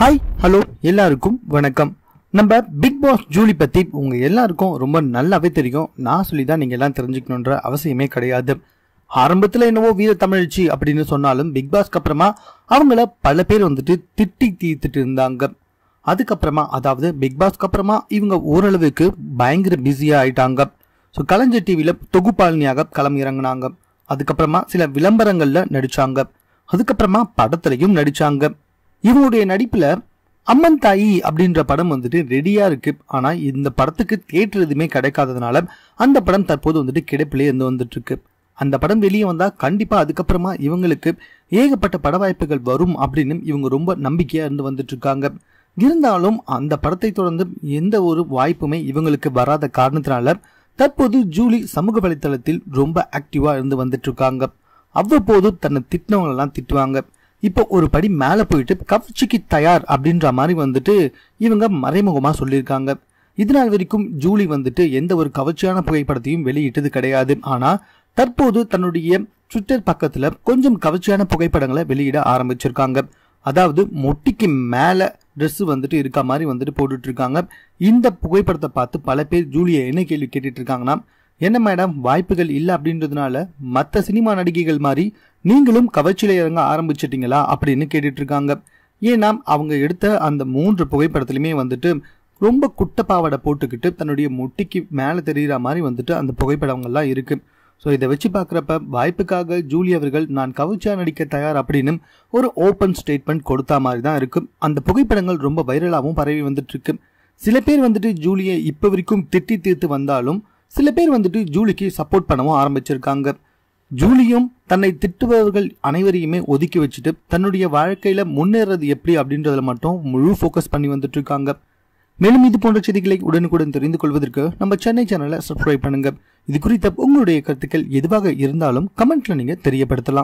hi hello எல்லாருக்கும் வணக்கம் நம்ம பிக் பாஸ் ஜூலி பற்றி உங்கள் எல்லாருக்கும் ரொம்ப நல்லாவே தெரியும் நான் சொல்லி தான் நீங்கள் எல்லாம் தெரிஞ்சுக்கணுன்ற அவசியமே கிடையாது ஆரம்பத்தில் என்னவோ வீர தமிழ்ச்சி அப்படின்னு சொன்னாலும் பிக் பாஸ்க்கு அப்புறமா அவங்கள பல பேர் வந்துட்டு திட்டி தீர்த்துட்டு இருந்தாங்க அதுக்கப்புறமா அதாவது பிக் பாஸ்க்கு அப்புறமா இவங்க ஓரளவுக்கு பயங்கர பிஸியாக ஆயிட்டாங்க ஸோ கலைஞர் டிவியில் தொகுப்பாளினியாக களம் இறங்கினாங்க அதுக்கப்புறமா சில விளம்பரங்களில் நடித்தாங்க அதுக்கப்புறமா படத்துலையும் நடித்தாங்க இவனுடைய நடிப்பில் அம்மன் தாயி அப்படின்ற படம் வந்துட்டு ரெடியாக இருக்குது ஆனால் இந்த படத்துக்கு தேட்டர் எதுவுமே கிடைக்காததுனால அந்த படம் தற்போது வந்துட்டு கிடைப்பிலே இருந்து இருக்கு அந்த படம் வெளியே வந்தால் கண்டிப்பாக அதுக்கப்புறமா இவங்களுக்கு ஏகப்பட்ட பட வாய்ப்புகள் வரும் அப்படின்னு இவங்க ரொம்ப நம்பிக்கையாக இருந்து இருக்காங்க இருந்தாலும் அந்த படத்தை தொடர்ந்து எந்த ஒரு வாய்ப்புமே இவங்களுக்கு வராத காரணத்தினால தற்போது ஜூலி சமூக வலைத்தளத்தில் ரொம்ப ஆக்டிவாக இருந்து இருக்காங்க அவ்வப்போது தன்னை திட்டினவங்களெல்லாம் திட்டுவாங்க இப்போ ஒரு படி மேலே போயிட்டு கவர்ச்சிக்கு தயார் அப்படின்ற மாதிரி வந்துட்டு இவங்க மறைமுகமாக சொல்லியிருக்காங்க இதனால் வரைக்கும் ஜூலி வந்துட்டு எந்த ஒரு கவர்ச்சியான புகைப்படத்தையும் வெளியிட்டது கிடையாது ஆனால் தற்போது தன்னுடைய ட்விட்டர் பக்கத்தில் கொஞ்சம் கவர்ச்சியான புகைப்படங்களை வெளியிட ஆரம்பிச்சிருக்காங்க அதாவது மொட்டிக்கு மேலே ட்ரெஸ்ஸு வந்துட்டு இருக்க மாதிரி வந்துட்டு போட்டுட்ருக்காங்க இந்த புகைப்படத்தை பார்த்து பல பேர் ஜூலியை என்ன கேள்வி கேட்டுட்ருக்காங்கன்னா என்ன மேடம் வாய்ப்புகள் இல்லை அப்படின்றதுனால மற்ற சினிமா நடிகைகள் மாதிரி நீங்களும் கவர்ச்சியில் இறங்க ஆரம்பிச்சிட்டிங்களா அப்படின்னு கேட்டுட்டு இருக்காங்க ஏன்னா அவங்க எடுத்த அந்த மூன்று புகைப்படத்துலையுமே வந்துட்டு ரொம்ப குட்ட பாவாடை போட்டுக்கிட்டு தன்னுடைய முட்டிக்கு மேலே தெரிகிற மாதிரி வந்துட்டு அந்த புகைப்படங்கள்லாம் இருக்குது ஸோ இதை வச்சு பார்க்குறப்ப வாய்ப்புக்காக ஜூலி அவர்கள் நான் கவிச்சா நடிக்க தயார் அப்படின்னு ஒரு ஓப்பன் ஸ்டேட்மெண்ட் கொடுத்தா மாதிரி தான் இருக்கும் அந்த புகைப்படங்கள் ரொம்ப வைரலாகவும் பரவி வந்துட்டு இருக்கு சில பேர் வந்துட்டு ஜூலியை இப்போ வரைக்கும் திட்டி தீர்த்து வந்தாலும் சில பேர் வந்துட்டு ஜூலிக்கு சப்போர்ட் பண்ணவும் ஆரம்பிச்சிருக்காங்க ஜூலியும் தன்னை திட்டுபவர்கள் அனைவரையுமே ஒதுக்கி வச்சுட்டு தன்னுடைய வாழ்க்கையில் முன்னேறது எப்படி அப்படின்றதில் மட்டும் முழு ஃபோக்கஸ் பண்ணி வந்துட்டு இருக்காங்க மேலும் இது போன்ற செய்திகளை உடனுக்குடன் தெரிந்து கொள்வதற்கு நம்ம சென்னை சேனலை சப்ஸ்கிரைப் பண்ணுங்க இது குறித்த உங்களுடைய கருத்துக்கள் எதுவாக இருந்தாலும் கமெண்ட்ல நீங்க தெரியப்படுத்தலாம்